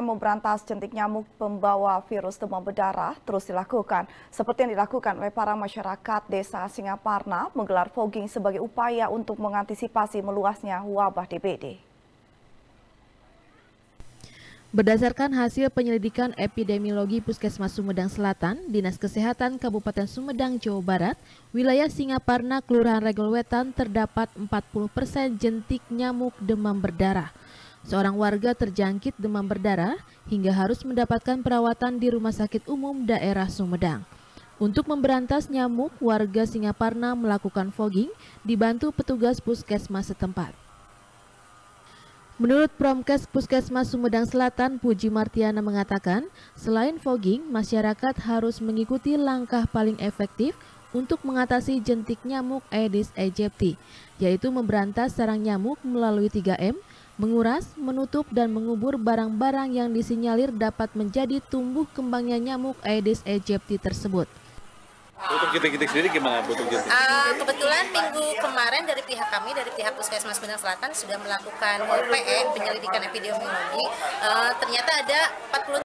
Memberantas jentik nyamuk pembawa virus demam berdarah terus dilakukan. Seperti yang dilakukan oleh para masyarakat desa Singaparna menggelar fogging sebagai upaya untuk mengantisipasi meluasnya wabah DBD. Berdasarkan hasil penyelidikan epidemiologi Puskesmas Sumedang Selatan, Dinas Kesehatan Kabupaten Sumedang, Jawa Barat, wilayah Singaparna, Kelurahan Regol terdapat 40 persen jentik nyamuk demam berdarah. Seorang warga terjangkit demam berdarah hingga harus mendapatkan perawatan di Rumah Sakit Umum Daerah Sumedang. Untuk memberantas nyamuk, warga Singaparna melakukan fogging dibantu petugas puskesmas setempat. Menurut Promkes Puskesmas Sumedang Selatan, Puji Martiana mengatakan, selain fogging, masyarakat harus mengikuti langkah paling efektif untuk mengatasi jentik nyamuk Aedes aegypti, yaitu memberantas sarang nyamuk melalui 3M, menguras, menutup, dan mengubur barang-barang yang disinyalir dapat menjadi tumbuh kembangnya nyamuk Aedes aegypti tersebut. Untuk kita-kita sendiri gimana untuk kita? Uh, eh, kebetulan minggu kemarin dari pihak kami, dari pihak Puskesmas Bintang Selatan sudah melakukan PE, penyelidikan epidemiologi. Uh, ternyata ada 40